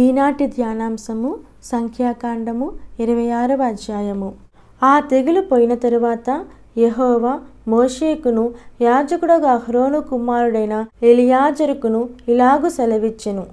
ఈనాటి ధ్యానాంశము సంఖ్యాకాండము ఇరవై ఆరవ అధ్యాయము ఆ తెగులు పోయిన తరువాత యహోవా మోషేకును యాజకుడగా అహ్రోను కుమారుడైన ఎలియాజరుకును ఇలాగు సెలవిచ్చెను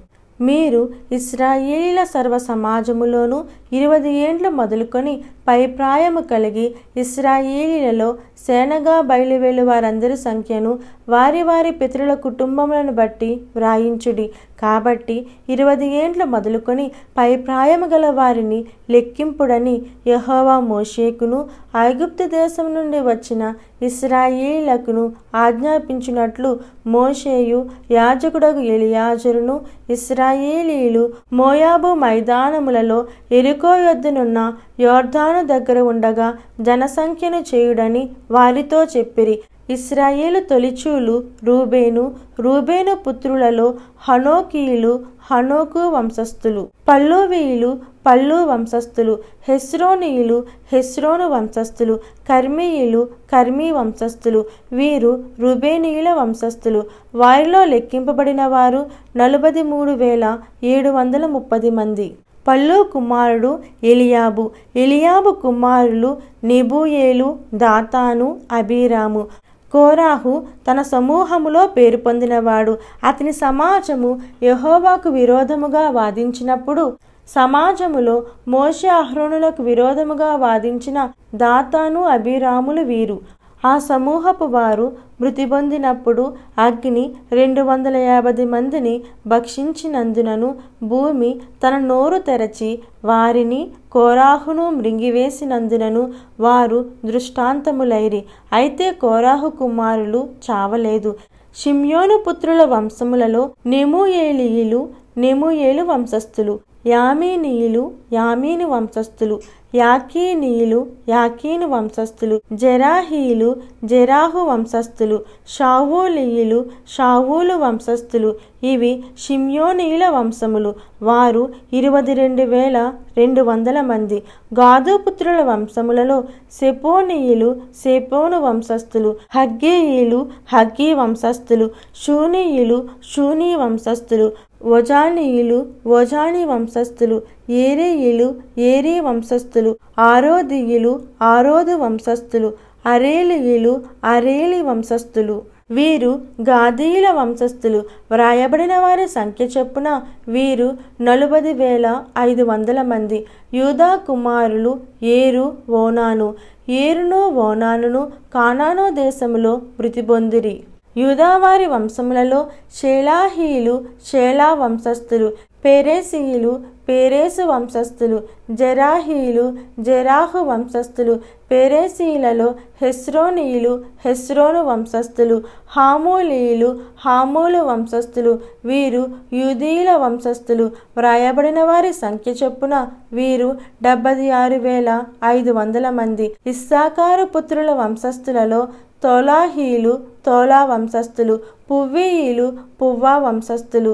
మీరు ఇస్రాయేలీల సర్వ సమాజములోనూ ఇరవై ఏండ్లు మొదలుకొని పై ప్రాయము కలిగి ఇస్రాయేలీలలో సేనగా బయలువేలు వారందరి సంఖ్యను వారి వారి పితరుల కుటుంబములను బట్టి వ్రాయించుడి కాబట్టి ఇరవై ఏండ్లు మొదలుకొని పై ప్రాయము గల వారిని లెక్కింపుడని యహోవా మోషేకును ఐగుప్తు దేశం నుండి వచ్చిన ఇస్రాయేలకును ఆజ్ఞాపించినట్లు మోషేయు యాజకుడగు ఎలియాజరును ఇస్రాయేలీలు మోయాబు మైదానములలో ఎరుకో యొద్దనున్న యోర్ధాను దగ్గర ఉండగా జనసంఖ్యను చేయుడని వారితో చెప్పిరి ఇస్రాయేలు తొలిచూలు రూబేను రూబేను పుత్రులలో హనోకీలు హనోకు వంశస్థులు పల్లోవీయులు పల్లు వంశస్థులు హెస్రోనీయులు హెస్రోను వంశస్థులు కర్మీయులు కర్మీ వంశస్థులు వీరు రుబేనీయుల వంశస్థులు వారిలో లెక్కింపబడిన వారు నలభై మూడు వేల ఏడు వందల ముప్పది మంది పల్లు కుమారుడు ఎలియాబు ఎలియాబు కుమారులు నిబూయేలు దాతాను అభిరాము కోరాహు తన సమూహములో పేరు పొందినవాడు అతని సమాజము యహోవాకు విరోధముగా వాదించినప్పుడు సమాజములో మోష అహ్రోణులకు విరోధముగా వాదించిన దాతాను అభిరాములు వీరు ఆ సమూహపు వారు మృతి పొందినప్పుడు అగ్ని రెండు వందల యాభై మందిని భక్షించినందునను భూమి తన నోరు తెరచి వారిని కోరాహును మృంగివేసినందునను వారు దృష్టాంతములైరి అయితే కోరాహు కుమారులు చావలేదు షిమ్యోను పుత్రుల వంశములలో నెమూయేలియులు నెమూయేలు వంశస్థులు యామీనీయులు యామీని వంశస్థులు యాకీనీలు యాకీను వంశస్థులు జరాహీలు జరాహు వంశస్థులు షావోలీయులు షావూలు వంశస్థులు ఇవి షిమ్యోనీయుల వంశములు వారు ఇరవై రెండు వేల రెండు వందల మంది గాదుపుత్రుల వంశములలో సెపోనీయులు సెపోను వంశస్థులు హగ్గేయులు హగ్గీ వంశస్థులు షూనీయులు షూనీ వంశస్థులు ఓజానీయులు ఓజానీ వంశస్థులు ఏరేయులు ఏరే వంశస్థులు ఆరోదియులు ఆరోదు వంశస్థులు అరేలియులు అరేలి వంశస్థులు వీరు గాదీయుల వంశస్థులు వ్రాయబడిన వారి సంఖ్య చొప్పున వీరు నలభై వేల ఐదు వందల మంది యూదా కుమారులు ఏరు ఓనాను ఏరును ఓనానును కానానో దేశములో మృతి పొందిరి యూదావారి వంశములలో షేలాహీయులు షేలా వంశస్థులు పెరేసీయులు పేరేసు వంశస్థులు జెరాహీయులు జెరాహు వంశస్థులు పెరేసీలలో హెస్రోనీయులు హెస్రోను వంశస్థులు హామూలీయులు హామూలు వంశస్థులు వీరు యూదీయుల వంశస్థులు వ్రాయబడిన వారి సంఖ్య చొప్పున వీరు డెబ్బై ఆరు వేల ఐదు వందల మంది ఇస్సాకారు పుత్రుల వంశస్థులలో తోలాహీలు తోలా వంశస్థులు పువ్వీయులు పువ్వా వంశస్థులు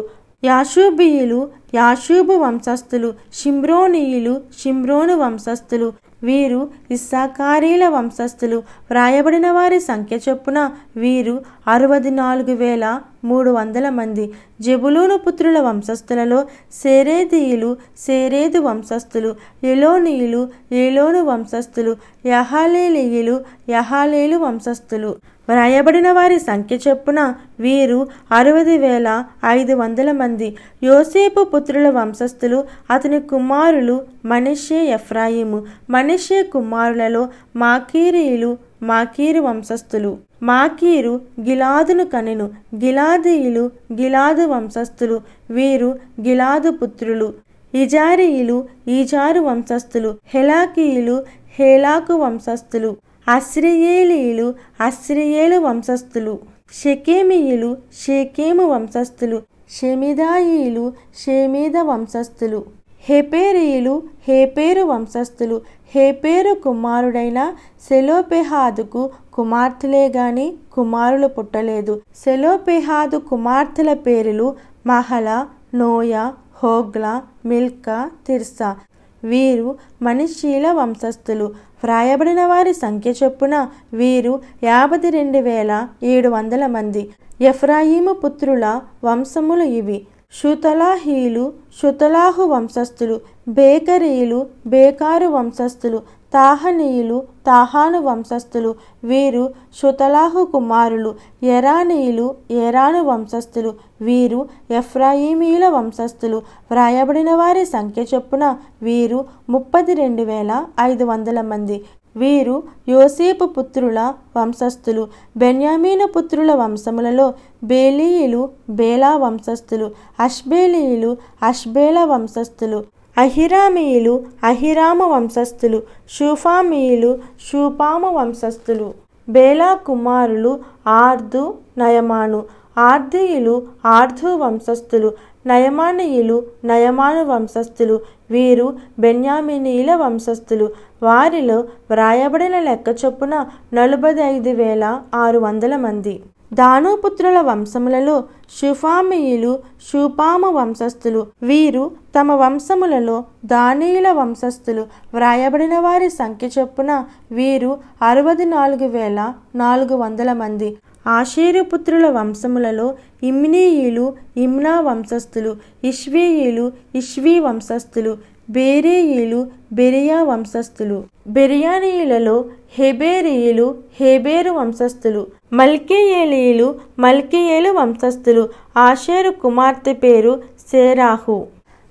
యాషూబీయులు యాషూబు వంశస్థులు షిమ్రోనీయులు షిమ్రోను వంశస్థులు వీరు ఇస్సాకారీల వంశస్థులు వ్రాయబడిన వారి సంఖ్య చొప్పున వీరు అరవది నాలుగు వేల మూడు వందల మంది జబులూను పుత్రుల వంశస్థులలో సేరేదీయులు సేరేదు వంశస్థులు ఎలోనీయులు ఎలోను వంశస్థులు యహాలేలీయులు యహాలేలు వంశస్థులు వ్రాయబడిన వారి సంఖ్య చెప్పున వీరు అరవై వేల ఐదు వందల మంది యోసేపు పుత్రుల వంశస్థులు అతని కుమారులు మనిషే ఎఫ్రాయిము మనిషే కుమారులలో మాకీరియులు మాకీరు వంశస్థులు మాకీరు గిలాదును కనెను గిలాదీయులు గిలాదు వంశస్థులు వీరు గిలాదు పుత్రులు ఇజారీయులు ఈజారు వంశస్థులు హెలాకీయులు హేలాకు వంశస్థులు అశ్రయేలీలు అశ్రయేలు వంశస్థులు షకేమియులు షేకేము వంశస్థులు షమిదాయిలు షేమీద వంశస్థులు హెపేరియులు హేపేరు వంశస్థులు హేపేరు కుమారుడైన సెలోపెహాదుకు కుమార్తెలే గాని కుమారులు పుట్టలేదు సెలోపెహాదు కుమార్తెల పేరులు మహల నోయ హోగ్లా మిల్కా తిర్సా వీరు మనిషీల వంశస్థులు వ్రాయబడిన వారి సంఖ్య చొప్పున వీరు యాభై రెండు వేల ఏడు వందల మంది ఎఫ్రాయిము పుత్రుల వంశములు ఇవి షుతలాహీలు షుతలాహు వంశస్థులు బేకరీలు బేకారు వంశస్థులు తాహనీయులు తాహాను వంశస్థులు వీరు షుతలాహు కుమారులు ఎరానీయులు ఎరాను వంశస్థులు వీరు ఎఫ్రాయిమీల వంశస్థులు వ్రాయబడిన వారి సంఖ్య చొప్పున వీరు ముప్పది రెండు వేల ఐదు వందల మంది వీరు యోసేపు పుత్రుల వంశస్థులు బెన్యామీన పుత్రుల వంశములలో బేలీయులు బేలా వంశస్థులు అష్బేలీయులు అష్బేల వంశస్థులు అహిరామీయులు అహిరామ వంశస్థులు షూఫామీయులు షూపామ వంశస్థులు బేలా కుమారులు ఆర్దు నయమాను ఆర్దీయులు ఆర్ధు వంశస్థులు నయమానీయులు నయమాను వంశస్థులు వీరు బెన్యామినీయుల వంశస్థులు వారిలో వ్రాయబడిన లెక్క చొప్పున నలభై ఐదు వేల ఆరు వందల మంది దానుపుత్రుల వంశములలో షుఫామీయులు షూపామ వంశస్థులు వీరు తమ వంశములలో దానీయుల వంశస్థులు వ్రాయబడిన వారి సంఖ్య చొప్పున వీరు అరవది నాలుగు వేల నాలుగు వందల మంది ఆశీరుపుత్రుల వంశములలో ఇమ్నీయులు ఇమ్నా వంశస్థులు ఇష్వీయులు ఇష్వీ వంశస్థులు బేరేయులు బెరియా వంశస్థులు బెరియానీయులలో హెబేరియులు హెబేరు వంశస్థులు మల్కేయేలీలు మల్కేయేలు వంశస్థులు ఆషేరు కుమార్తె పేరు సేరాహు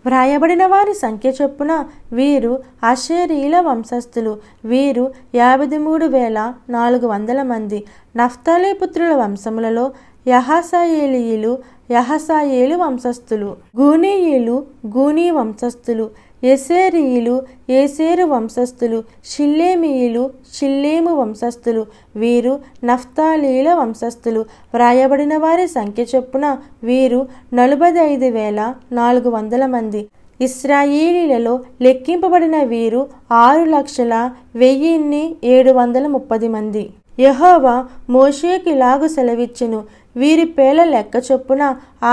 వ్రాయబడిన వారి సంఖ్య చొప్పున వీరు అషేరీల వంశస్థులు వీరు యాభై మూడు వేల నాలుగు వందల మంది నఫ్తాలే పుత్రుల వంశములలో యహసయేలియులు యహసాయేలు వంశస్థులు గూనీయులు గూనీ వంశస్థులు ఎసేరియులు ఏసేరు వంశస్థులు షిల్లేమీయులు షిల్లేము వంశస్థులు వీరు నఫ్తాలీల వంశస్థులు వ్రాయబడిన వారి సంఖ్య చొప్పున వీరు నలభై ఐదు వేల నాలుగు వందల మంది ఇస్రాయేలీలలో లెక్కింపబడిన వీరు ఆరు లక్షల వెయ్యిన్ని ఏడు వందల ముప్పది మంది యహోవా మోషేకి ఇలాగు సెలవిచ్చెను వీరి పేల లెక్క చొప్పున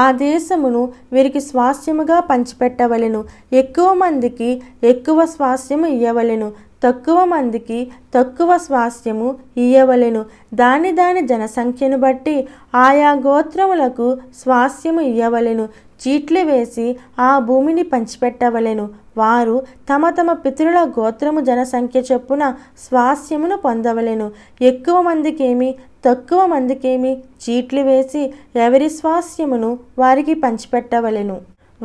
ఆ దేశమును వీరికి స్వాస్యముగా పంచిపెట్టవలెను ఎక్కువ మందికి ఎక్కువ స్వాస్యము ఇయ్యవలెను తక్కువ మందికి తక్కువ స్వాస్యము ఇయ్యవలెను దాని దాని జనసంఖ్యను బట్టి ఆయా గోత్రములకు స్వాస్యము ఇయ్యవలెను చీట్లు వేసి ఆ భూమిని పంచిపెట్టవలెను వారు తమ తమ పితృల గోత్రము జనసంఖ్య చొప్పున స్వాస్యమును పొందవలెను ఎక్కువ మందికేమి తక్కువ మందికేమి చీట్లు వేసి ఎవరి స్వాస్యమును వారికి పంచిపెట్టవలెను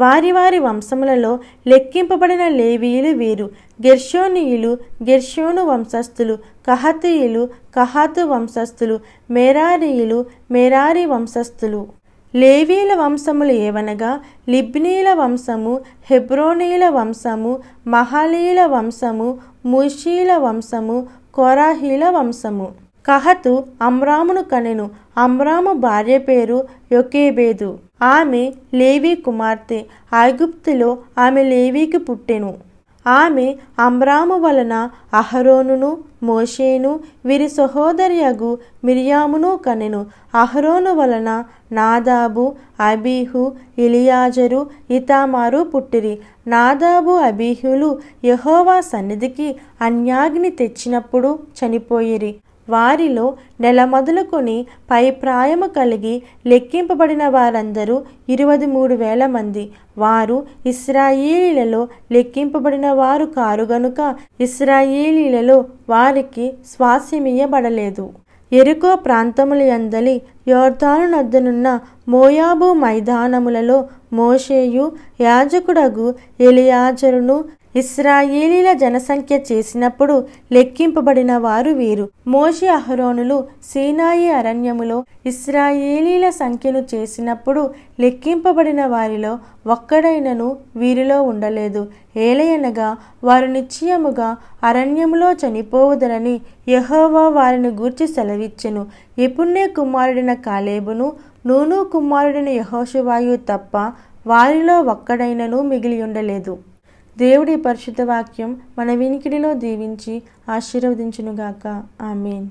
వారి వారి వంశములలో లెక్కింపబడిన లేవీయులు వీరు గెర్షోనీయులు గెర్షోను వంశస్థులు కహతీయులు కహాతు వంశస్థులు మేరారీయులు మేరారి వంశస్థులు లేవీల వంశములు ఏవనగా లిబ్నీల వంశము హెబ్రోనీల వంశము మహలీల వంశము ముషీల వంశము కొరాహీల వంశము కహతు అమ్రామును కనెను అమ్రాము భార్య పేరు యొకేబేదు ఆమె లేవీ కుమార్తె ఐగుప్తులో ఆమె లేవీకి పుట్టెను ఆమె అమ్రాము వలన అహరోనును మోషేను వీరి సహోదర్యగు మిరియామును కనెను అహరోను వలన నాదాబు అబీహు ఇలియాజరు ఇతామారు పుట్టిరి నాదాబు అబీహులు యహోవా సన్నిధికి అన్యాగ్ని తెచ్చినప్పుడు చనిపోయిరి వారిలో నెల మొదలుకొని పై ప్రాయము కలిగి లెక్కింపబడిన వారందరూ ఇరవై మూడు వేల మంది వారు ఇస్రాయేలీలలో లెక్కింపబడిన వారు కారు గనుక ఇస్రాయేలీలలో వారికి స్వాస్యమియబడలేదు ఎరుకో ప్రాంతముల అందలి యోర్ధాను నద్దనున్న మోయాబు మైదానములలో మోషేయు యాజకుడగు ఎలియాజరును ఇస్రాయేలీల జనసంఖ్య చేసినప్పుడు లెక్కింపబడిన వారు వీరు మోషి అహరోనులు సీనాయి అరణ్యములో ఇస్రాయేలీల సంఖ్యను చేసినప్పుడు లెక్కింపబడిన వారిలో ఒక్కడైనను వీరిలో ఉండలేదు ఏలయనగా వారు నిశ్చయముగా అరణ్యములో చనిపోవుదరని యహోవా వారిని గూర్చి సెలవిచ్చెను ఎపుణ్య కుమారుడిన కాలేబును నూనూ కుమారుడిన యహోశివాయు తప్ప వారిలో ఒక్కడైనను మిగిలి ఉండలేదు దేవుడి పరిశుద్ధ వాక్యం మన వినికిడిలో దీవించి ఆశీర్వదించునుగాక ఆమెన్